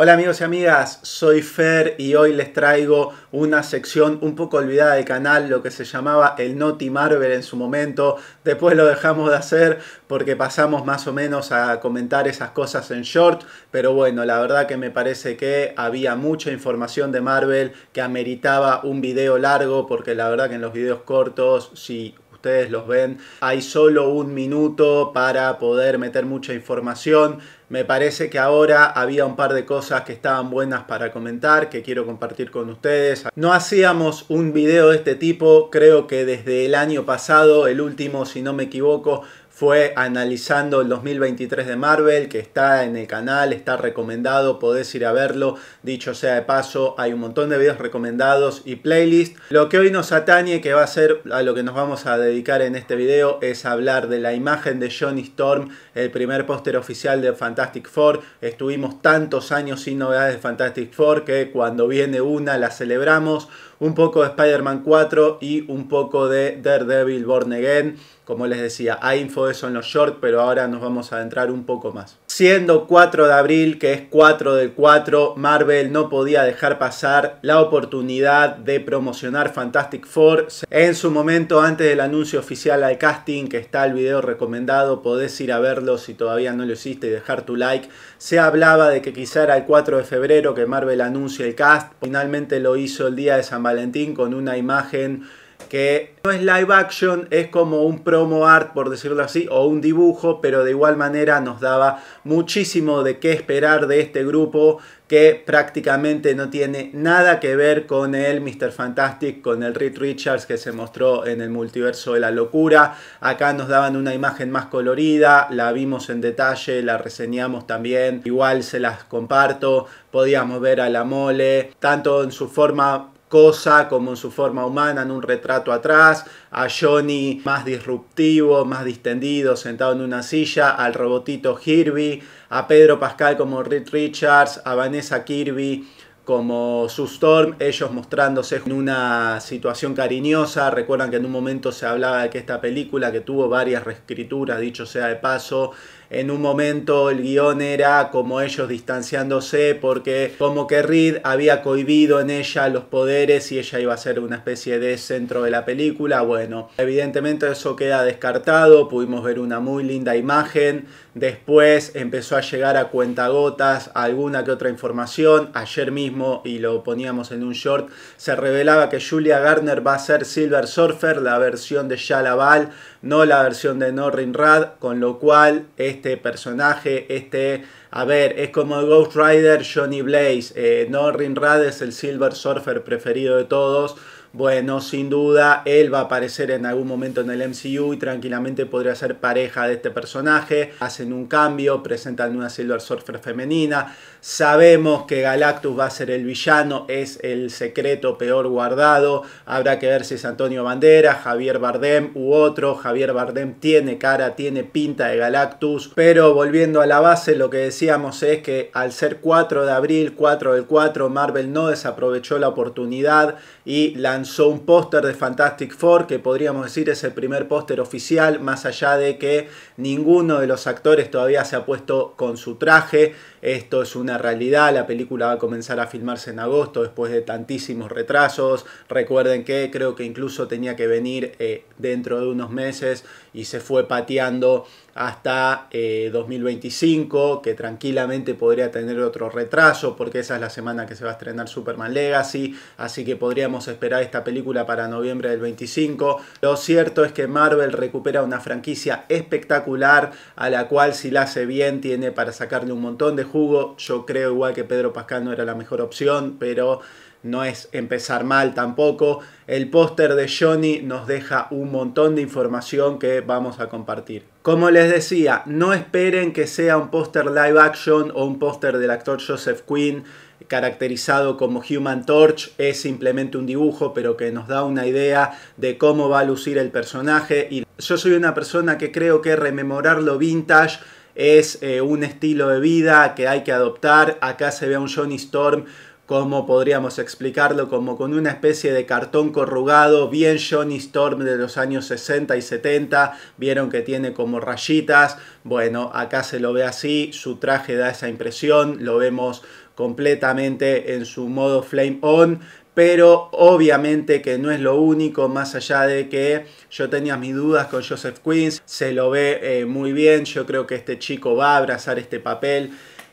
Hola amigos y amigas, soy Fer y hoy les traigo una sección un poco olvidada del canal, lo que se llamaba el Naughty Marvel en su momento. Después lo dejamos de hacer porque pasamos más o menos a comentar esas cosas en short, pero bueno, la verdad que me parece que había mucha información de Marvel que ameritaba un video largo, porque la verdad que en los videos cortos, si ustedes los ven, hay solo un minuto para poder meter mucha información. Me parece que ahora había un par de cosas que estaban buenas para comentar, que quiero compartir con ustedes. No hacíamos un video de este tipo, creo que desde el año pasado, el último si no me equivoco, fue analizando el 2023 de Marvel, que está en el canal, está recomendado, podés ir a verlo. Dicho sea de paso, hay un montón de videos recomendados y playlist. Lo que hoy nos atañe, que va a ser a lo que nos vamos a dedicar en este video, es hablar de la imagen de Johnny Storm, el primer póster oficial de Fantastic Fantastic Four. Estuvimos tantos años sin novedades de Fantastic Four que cuando viene una la celebramos. Un poco de Spider-Man 4 y un poco de Daredevil Born Again. Como les decía, hay info de eso en los shorts, pero ahora nos vamos a adentrar un poco más. Siendo 4 de abril, que es 4 del 4, Marvel no podía dejar pasar la oportunidad de promocionar Fantastic Four. En su momento, antes del anuncio oficial al casting, que está el video recomendado, podés ir a verlo si todavía no lo hiciste y dejar tu like. Se hablaba de que quizá era el 4 de febrero que Marvel anuncia el cast. Finalmente lo hizo el día de San Valentín con una imagen que no es live action, es como un promo art, por decirlo así, o un dibujo, pero de igual manera nos daba muchísimo de qué esperar de este grupo que prácticamente no tiene nada que ver con el Mr. Fantastic, con el Reed Richards que se mostró en el multiverso de la locura. Acá nos daban una imagen más colorida, la vimos en detalle, la reseñamos también, igual se las comparto. Podíamos ver a la mole, tanto en su forma cosa como en su forma humana, en un retrato atrás, a Johnny más disruptivo, más distendido, sentado en una silla, al robotito Kirby, a Pedro Pascal como Reed Richards, a Vanessa Kirby como Sue Storm, ellos mostrándose en una situación cariñosa. Recuerdan que en un momento se hablaba de que esta película, que tuvo varias reescrituras, dicho sea de paso, en un momento el guión era como ellos distanciándose porque como que Reed había cohibido en ella los poderes y ella iba a ser una especie de centro de la película. Bueno, evidentemente eso queda descartado, pudimos ver una muy linda imagen. Después empezó a llegar a cuentagotas alguna que otra información. Ayer mismo, y lo poníamos en un short, se revelaba que Julia Garner va a ser Silver Surfer, la versión de Shalabal, no la versión de Norrin Rad, con lo cual este este personaje, este, a ver, es como Ghost Rider Johnny Blaze, eh, Norrin Radd es el Silver Surfer preferido de todos. Bueno, sin duda, él va a aparecer en algún momento en el MCU y tranquilamente podría ser pareja de este personaje. Hacen un cambio, presentan una Silver Surfer femenina Sabemos que Galactus va a ser el villano, es el secreto peor guardado. Habrá que ver si es Antonio Bandera, Javier Bardem u otro. Javier Bardem tiene cara, tiene pinta de Galactus. Pero volviendo a la base, lo que decíamos es que al ser 4 de abril, 4 del 4, Marvel no desaprovechó la oportunidad y lanzó un póster de Fantastic Four, que podríamos decir es el primer póster oficial, más allá de que ninguno de los actores todavía se ha puesto con su traje. Esto es un realidad. La película va a comenzar a filmarse en agosto después de tantísimos retrasos. Recuerden que creo que incluso tenía que venir eh, dentro de unos meses y se fue pateando hasta 2025, eh, que tranquilamente podría tener otro retraso, porque esa es la semana que se va a estrenar Superman Legacy, así que podríamos esperar esta película para noviembre del 25. Lo cierto es que Marvel recupera una franquicia espectacular, a la cual si la hace bien tiene para sacarle un montón de jugo. Yo creo igual que Pedro Pascal no era la mejor opción, pero no es empezar mal tampoco. El póster de Johnny nos deja un montón de información que vamos a compartir. Como les decía, no esperen que sea un póster live action o un póster del actor Joseph Quinn caracterizado como Human Torch, es simplemente un dibujo, pero que nos da una idea de cómo va a lucir el personaje. Y yo soy una persona que creo que rememorarlo vintage es eh, un estilo de vida que hay que adoptar. Acá se ve a un Johnny Storm ¿Cómo podríamos explicarlo? Como con una especie de cartón corrugado, bien Johnny Storm de los años 60 y 70. Vieron que tiene como rayitas. Bueno, acá se lo ve así, su traje da esa impresión, lo vemos completamente en su modo flame on, pero obviamente que no es lo único, más allá de que yo tenía mis dudas con Joseph Quinn, se lo ve eh, muy bien, yo creo que este chico va a abrazar este papel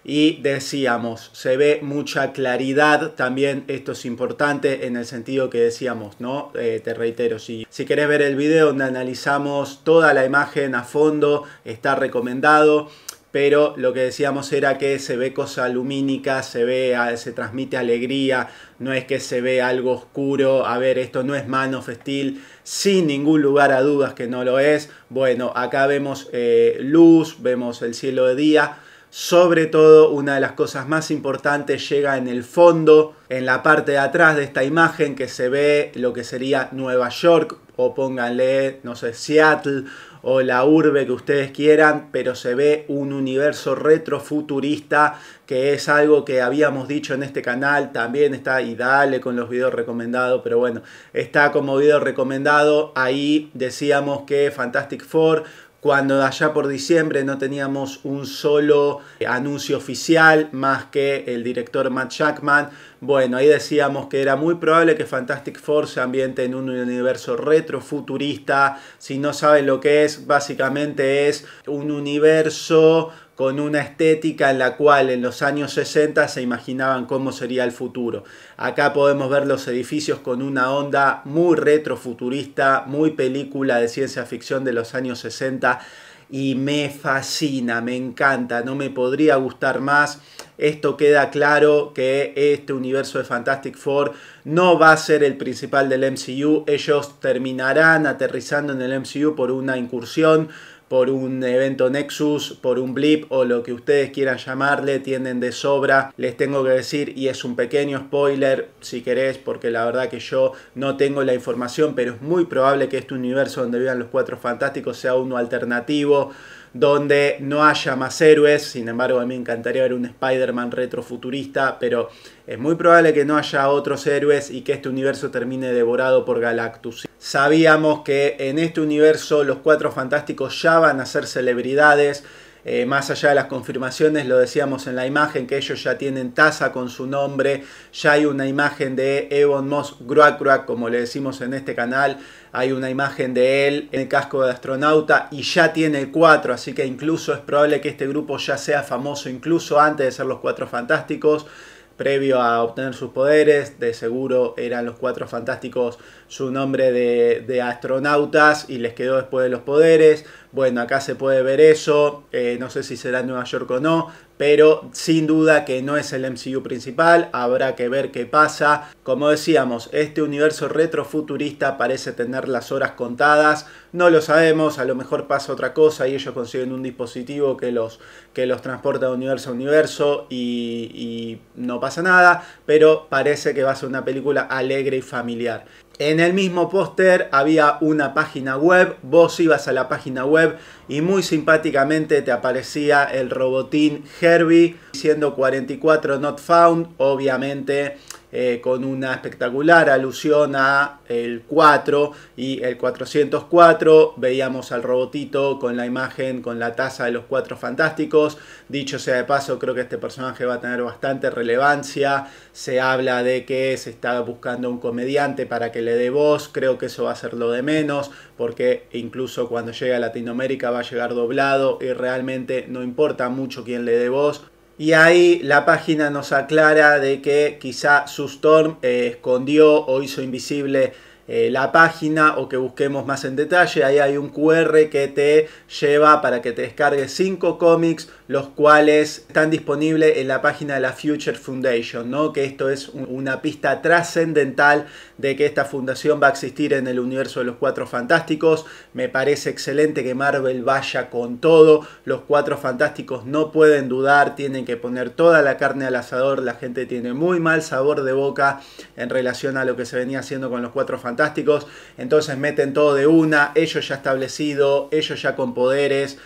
y decíamos, se ve mucha claridad, también esto es importante en el sentido que decíamos, ¿no? Eh, te reitero, si, si querés ver el video donde analizamos toda la imagen a fondo, está recomendado pero lo que decíamos era que se ve cosa lumínica, se ve, se transmite alegría, no es que se ve algo oscuro, a ver, esto no es mano festil, sin ningún lugar a dudas que no lo es. Bueno, acá vemos eh, luz, vemos el cielo de día, sobre todo, una de las cosas más importantes llega en el fondo, en la parte de atrás de esta imagen que se ve lo que sería Nueva York o pónganle, no sé, Seattle o la urbe que ustedes quieran, pero se ve un universo retrofuturista que es algo que habíamos dicho en este canal, también está y dale con los videos recomendados, pero bueno, está como video recomendado, ahí decíamos que Fantastic Four cuando allá por diciembre no teníamos un solo eh, anuncio oficial más que el director Matt Jackman. Bueno, ahí decíamos que era muy probable que Fantastic Four se ambiente en un universo retrofuturista. Si no saben lo que es, básicamente es un universo con una estética en la cual en los años 60 se imaginaban cómo sería el futuro. Acá podemos ver los edificios con una onda muy retrofuturista, muy película de ciencia ficción de los años 60 y me fascina, me encanta, no me podría gustar más. Esto queda claro que este universo de Fantastic Four no va a ser el principal del MCU. Ellos terminarán aterrizando en el MCU por una incursión por un evento Nexus, por un blip o lo que ustedes quieran llamarle, tienen de sobra. Les tengo que decir, y es un pequeño spoiler si querés, porque la verdad que yo no tengo la información, pero es muy probable que este universo donde vivan los cuatro fantásticos sea uno alternativo donde no haya más héroes. Sin embargo, a mí me encantaría ver un Spider-Man retrofuturista, pero es muy probable que no haya otros héroes y que este universo termine devorado por Galactus. Sabíamos que en este universo los cuatro fantásticos ya van a ser celebridades. Eh, más allá de las confirmaciones, lo decíamos en la imagen, que ellos ya tienen taza con su nombre, ya hay una imagen de Evon Moss Gruakruak, como le decimos en este canal, hay una imagen de él en el casco de astronauta y ya tiene cuatro así que incluso es probable que este grupo ya sea famoso incluso antes de ser los Cuatro Fantásticos previo a obtener sus poderes, de seguro eran los cuatro fantásticos su nombre de, astronautas y les quedó después de los poderes. Bueno, acá se puede ver eso, eh, no sé si será en Nueva York o no, pero sin duda que no es el MCU principal, habrá que ver qué pasa. Como decíamos, este universo retrofuturista parece tener las horas contadas, no lo sabemos, a lo mejor pasa otra cosa y ellos consiguen un dispositivo que los, que los transporta de universo a universo y no pasa nada, pero parece que va a ser una película alegre y familiar. En el mismo póster había una página web, vos ibas a la página web y muy simpáticamente te aparecía el robotín Herbie diciendo 44 not found, obviamente eh, con una espectacular alusión a el 4 y el 404. Veíamos al robotito con la imagen, con la taza de los cuatro fantásticos. Dicho sea de paso, creo que este personaje va a tener bastante relevancia. Se habla de que se está buscando un comediante para que le dé voz. Creo que eso va a ser lo de menos, porque incluso cuando llegue a Latinoamérica va a llegar doblado y realmente no importa mucho quién le dé voz y ahí la página nos aclara de que quizá Sustorm eh, escondió o hizo invisible eh, la página o que busquemos más en detalle. Ahí hay un QR que te lleva para que te descargues 5 cómics, los cuales están disponibles en la página de la Future Foundation, ¿no? que esto es una pista trascendental de que esta fundación va a existir en el universo de los Cuatro Fantásticos. Me parece excelente que Marvel vaya con todo. Los Cuatro Fantásticos no pueden dudar, tienen que poner toda la carne al asador. La gente tiene muy mal sabor de boca en relación a lo que se venía haciendo con los Cuatro Fantásticos. Entonces meten todo de una, ellos ya establecido, ellos ya con poderes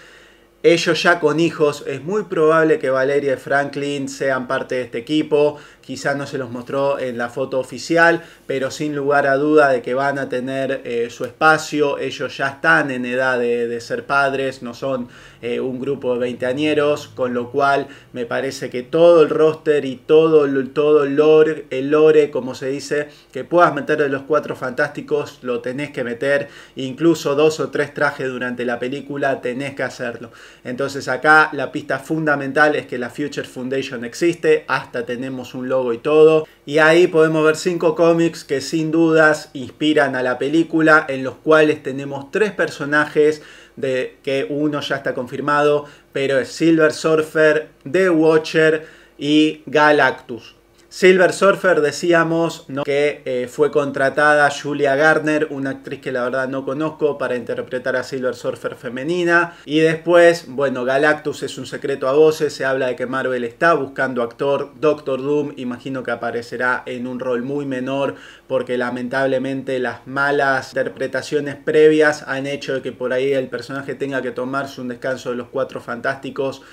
ellos ya con hijos, es muy probable que Valeria y Franklin sean parte de este equipo quizás no se los mostró en la foto oficial, pero sin lugar a duda de que van a tener eh, su espacio, ellos ya están en edad de, ser padres, no son eh, un grupo de veinteañeros, con lo cual me parece que todo el roster y todo, todo lore, el lore, como se dice, que puedas meter de los cuatro fantásticos, lo tenés que meter, incluso dos o tres trajes durante la película, tenés que hacerlo. Entonces acá la pista fundamental es que la Future Foundation existe, hasta tenemos un logo y todo. Y ahí podemos ver cinco cómics que sin dudas inspiran a la película, en los cuales tenemos tres personajes de que uno ya está confirmado, pero es Silver Surfer, The Watcher y Galactus. Silver Surfer decíamos que eh, fue contratada Julia Garner, una actriz que la verdad no conozco, para interpretar a Silver Surfer femenina. Y después, bueno, Galactus es un secreto a voces, se habla de que Marvel está buscando actor. Doctor Doom, imagino que aparecerá en un rol muy menor, porque lamentablemente las malas interpretaciones previas han hecho de que por ahí el personaje tenga que tomarse un descanso de los cuatro fantásticos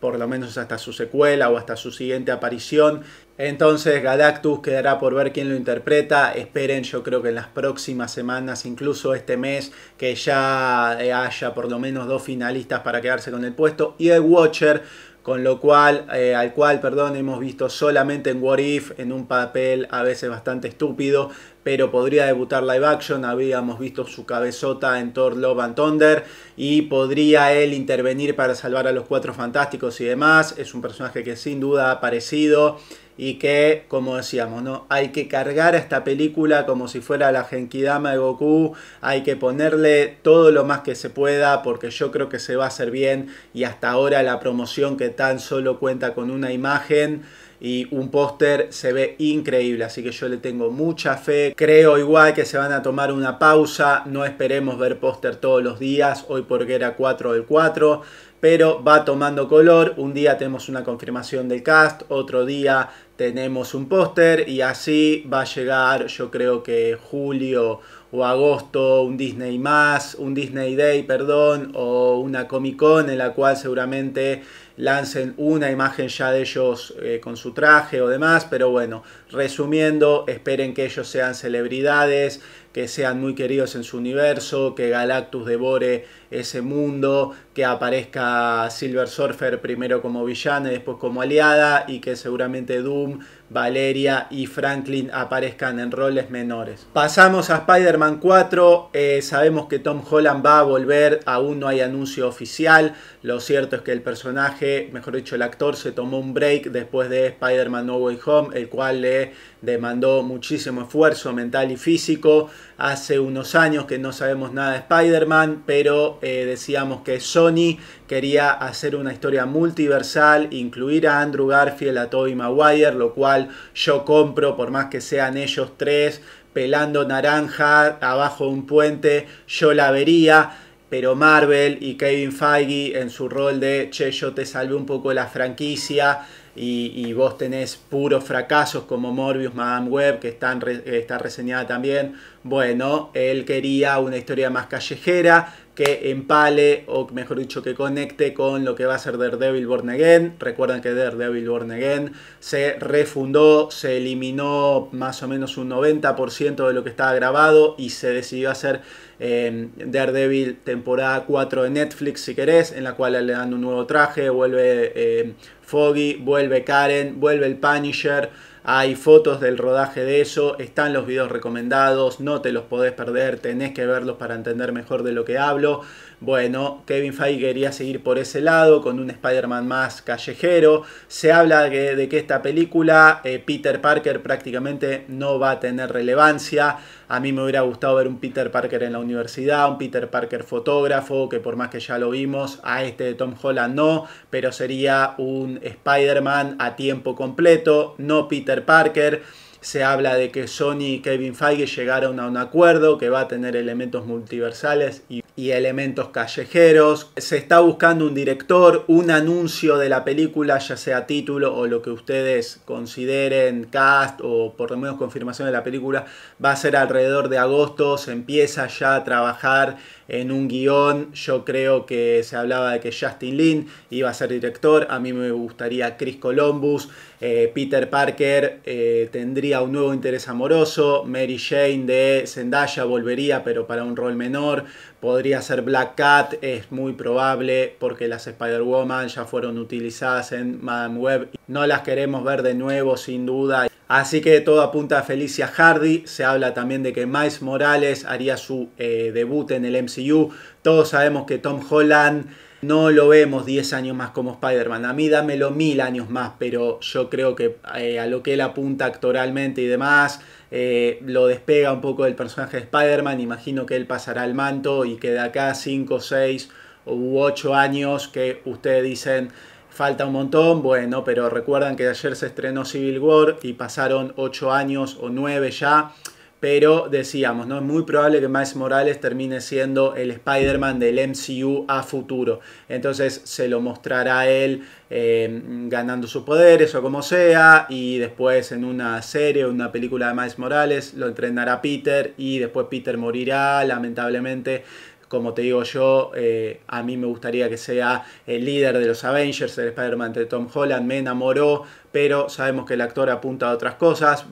por lo menos hasta su secuela o hasta su siguiente aparición. Entonces Galactus quedará por ver quién lo interpreta. Esperen yo creo que en las próximas semanas, incluso este mes, que ya haya por lo menos dos finalistas para quedarse con el puesto. Y el Watcher con lo cual, eh, al cual, perdón, hemos visto solamente en What If, en un papel a veces bastante estúpido, pero podría debutar live action, habíamos visto su cabezota en Thor Love and Thunder, y podría él intervenir para salvar a los Cuatro Fantásticos y demás, es un personaje que sin duda ha aparecido, y que, como decíamos, ¿no? hay que cargar esta película como si fuera la Genkidama de Goku, hay que ponerle todo lo más que se pueda porque yo creo que se va a hacer bien y hasta ahora la promoción que tan solo cuenta con una imagen y un póster se ve increíble, así que yo le tengo mucha fe. Creo igual que se van a tomar una pausa, no esperemos ver póster todos los días, hoy porque era 4 del 4 pero va tomando color. Un día tenemos una confirmación del cast, otro día tenemos un póster y así va a llegar yo creo que julio o agosto un Disney más, un Disney Day, perdón, o una Comic Con en la cual seguramente lancen una imagen ya de ellos eh, con su traje o demás, pero bueno, Resumiendo, esperen que ellos sean celebridades, que sean muy queridos en su universo, que Galactus devore ese mundo, que aparezca Silver Surfer primero como villana y después como aliada y que seguramente Doom, Valeria y Franklin aparezcan en roles menores. Pasamos a Spider-Man 4, eh, sabemos que Tom Holland va a volver, aún no hay anuncio oficial, lo cierto es que el personaje, mejor dicho el actor, se tomó un break después de Spider-Man No Way Home, el cual le demandó muchísimo esfuerzo mental y físico. Hace unos años que no sabemos nada de Spider-Man, pero eh, decíamos que Sony quería hacer una historia multiversal, incluir a Andrew Garfield, a Tobey Maguire, lo cual yo compro por más que sean ellos tres pelando naranja abajo de un puente, yo la vería pero Marvel y Kevin Feige en su rol de, che, yo te salvé un poco la franquicia, y, vos tenés puros fracasos como Morbius, Madame Web, que están está reseñada también. Bueno, él quería una historia más callejera, que empale o mejor dicho que conecte con lo que va a ser Daredevil Born Again. Recuerden que Daredevil Born Again se refundó, se eliminó más o menos un 90% de lo que estaba grabado y se decidió hacer em, Daredevil temporada 4 de Netflix si querés, en la cual le dan un nuevo traje, vuelve em, Foggy, vuelve Karen, vuelve el Punisher. Hay fotos del rodaje de eso, están los videos recomendados, no te los podés perder, tenés que verlos para entender mejor de lo que hablo. Bueno, Kevin Feige quería seguir por ese lado con un Spider-Man más callejero. Se habla de, que esta película eh, Peter Parker prácticamente no va a tener relevancia. A mí me hubiera gustado ver un Peter Parker en la universidad, un Peter Parker fotógrafo, que por más que ya lo vimos, a este de Tom Holland no, pero sería un Spider-Man a tiempo completo, no Peter Parker se habla de que Sony y Kevin Feige llegaron a un acuerdo que va a tener elementos multiversales y, y, elementos callejeros. Se está buscando un director, un anuncio de la película, ya sea título o lo que ustedes consideren, cast o por lo menos confirmación de la película, va a ser alrededor de agosto. Se empieza ya a trabajar en un guión yo creo que se hablaba de que Justin Lin iba a ser director, a mí me gustaría Chris Columbus, eh, Peter Parker eh, tendría un nuevo interés amoroso, Mary Jane de Zendaya volvería pero para un rol menor, podría ser Black Cat, es muy probable porque las Spider-Woman ya fueron utilizadas en Madame Web, no las queremos ver de nuevo sin duda Así que todo apunta a Felicia Hardy. Se habla también de que Miles Morales haría su eh, debut en el MCU. Todos sabemos que Tom Holland no lo vemos 10 años más como Spider-Man. A mí dámelo mil años más, pero yo creo que eh, a lo que él apunta actoralmente y demás, eh, lo despega un poco del personaje de Spider-Man. Imagino que él pasará el manto y que de acá 5, 6 u 8 años que ustedes dicen Falta un montón, bueno, pero recuerdan que ayer se estrenó Civil War y pasaron 8 años o 9 ya. Pero decíamos, ¿no? Es muy probable que Miles Morales termine siendo el Spider-Man del MCU a futuro. Entonces se lo mostrará él em, ganando sus poderes o como sea. Y después en una serie o una película de Miles Morales lo entrenará Peter. Y después Peter morirá, lamentablemente como te digo yo, eh, a mí me gustaría que sea el líder de los Avengers, el Spider-Man de Tom Holland, me enamoró, pero sabemos que el actor apunta a otras cosas.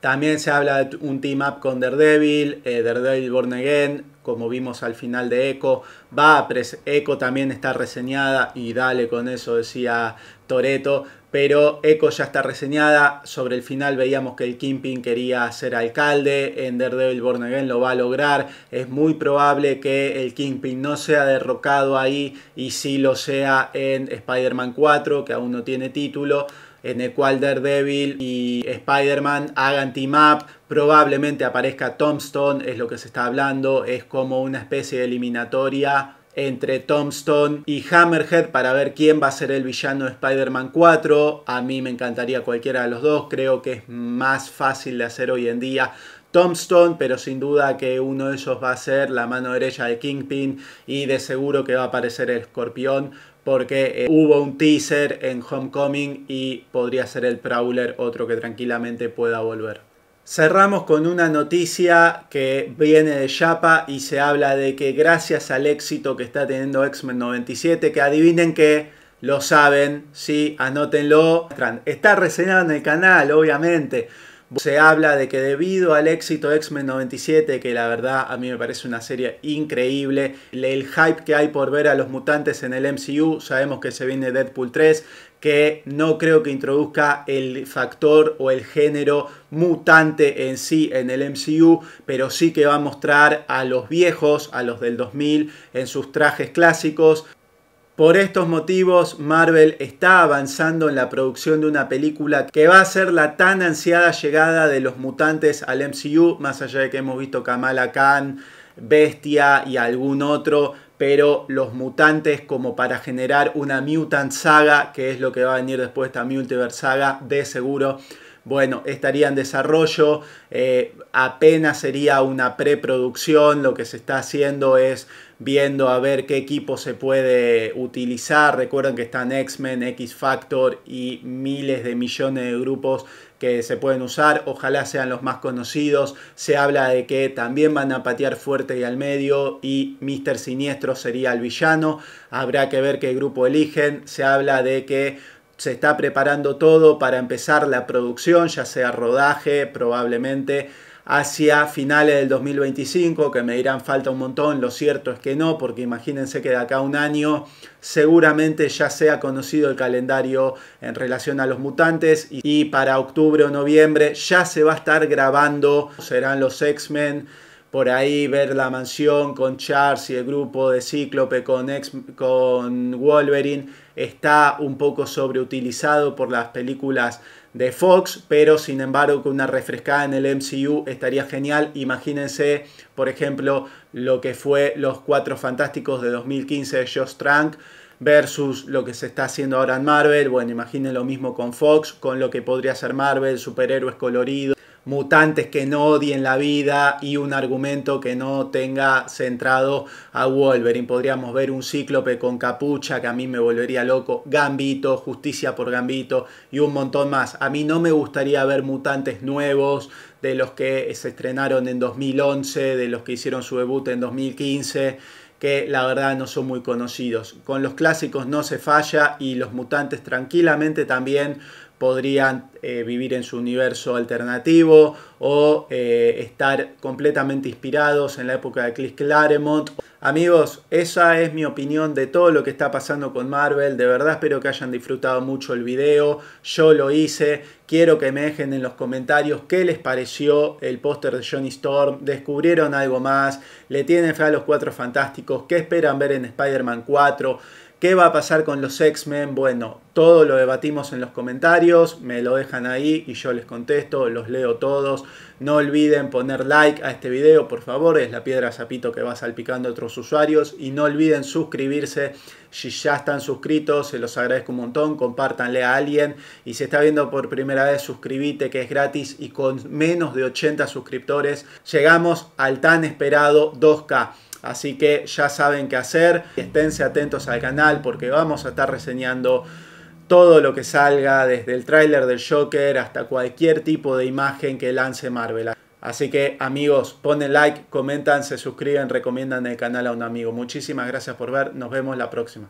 También se habla de un team up con Daredevil, eh, Daredevil Born Again, como vimos al final de Echo, Va, Echo también está reseñada y dale con eso, decía Toreto. Pero Echo ya está reseñada. Sobre el final veíamos que el Kingpin quería ser alcalde. En Daredevil Born Again lo va a lograr. Es muy probable que el Kingpin no sea derrocado ahí y sí lo sea en Spider-Man 4, que aún no tiene título en el cual Daredevil y Spider-Man hagan team up. Probablemente aparezca Tombstone, es lo que se está hablando, es como una especie de eliminatoria entre Tombstone y Hammerhead para ver quién va a ser el villano de Spider-Man 4. A mí me encantaría cualquiera de los dos, creo que es más fácil de hacer hoy en día Tombstone, pero sin duda que uno de ellos va a ser la mano derecha de Kingpin y de seguro que va a aparecer el escorpión porque eh, hubo un teaser en Homecoming y podría ser el Prowler otro que tranquilamente pueda volver. Cerramos con una noticia que viene de Chapa y se habla de que gracias al éxito que está teniendo X-Men 97, que adivinen que lo saben, sí, anótenlo. Está reseñado en el canal, obviamente. Se habla de que debido al éxito X-Men 97, que la verdad a mí me parece una serie increíble, el hype que hay por ver a los mutantes en el MCU, sabemos que se viene Deadpool 3, que no creo que introduzca el factor o el género mutante en sí en el MCU, pero sí que va a mostrar a los viejos, a los del 2000, en sus trajes clásicos, por estos motivos, Marvel está avanzando en la producción de una película que va a ser la tan ansiada llegada de los mutantes al MCU, más allá de que hemos visto Kamala Khan, Bestia y algún otro, pero los mutantes como para generar una Mutant Saga, que es lo que va a venir después de esta Multiverse Saga, de seguro bueno, estaría en desarrollo, eh, apenas sería una preproducción, lo que se está haciendo es viendo a ver qué equipo se puede utilizar. Recuerden que están X-Men, X-Factor y miles de millones de grupos que se pueden usar, ojalá sean los más conocidos. Se habla de que también van a patear fuerte y al medio y Mister Siniestro sería el villano. Habrá que ver qué grupo eligen. Se habla de que se está preparando todo para empezar la producción, ya sea rodaje probablemente hacia finales del 2025, que me dirán falta un montón, lo cierto es que no, porque imagínense que de acá un año seguramente ya sea conocido el calendario en relación a los mutantes y para octubre o noviembre ya se va a estar grabando, serán los X-Men, por ahí ver la mansión con Charles y el grupo de Cíclope con, con Wolverine está un poco sobreutilizado por las películas de Fox, pero sin embargo con una refrescada en el MCU estaría genial. Imagínense, por ejemplo, lo que fue Los Cuatro Fantásticos de 2015 de Josh Trank versus lo que se está haciendo ahora en Marvel. Bueno, imaginen lo mismo con Fox, con lo que podría ser Marvel, superhéroes coloridos mutantes que no odien la vida y un argumento que no tenga centrado a Wolverine. Podríamos ver un cíclope con capucha que a mí me volvería loco, Gambito, Justicia por Gambito y un montón más. A mí no me gustaría ver mutantes nuevos de los que se estrenaron en 2011, de los que hicieron su debut en 2015 que la verdad no son muy conocidos. Con los clásicos no se falla y los mutantes tranquilamente también podrían eh, vivir en su universo alternativo o eh, estar completamente inspirados en la época de Chris Claremont. Amigos, esa es mi opinión de todo lo que está pasando con Marvel. De verdad espero que hayan disfrutado mucho el video. Yo lo hice. Quiero que me dejen en los comentarios qué les pareció el póster de Johnny Storm. ¿Descubrieron algo más? ¿Le tienen fe a los cuatro fantásticos? ¿Qué esperan ver en Spider-Man 4? ¿Qué va a pasar con los X-Men? Bueno, todo lo debatimos en los comentarios, me lo dejan ahí y yo les contesto, los leo todos. No olviden poner like a este video, por favor, es la piedra zapito que va salpicando a otros usuarios. Y no olviden suscribirse, si ya están suscritos, se los agradezco un montón, compártanle a alguien. Y si está viendo por primera vez, suscríbete que es gratis y con menos de 80 suscriptores llegamos al tan esperado 2K. Así que ya saben qué hacer. Esténse atentos al canal porque vamos a estar reseñando todo lo que salga, desde el tráiler del Joker hasta cualquier tipo de imagen que lance Marvel. Así que amigos, ponen like, comentan, se suscriben, recomiendan el canal a un amigo. Muchísimas gracias por ver, nos vemos la próxima.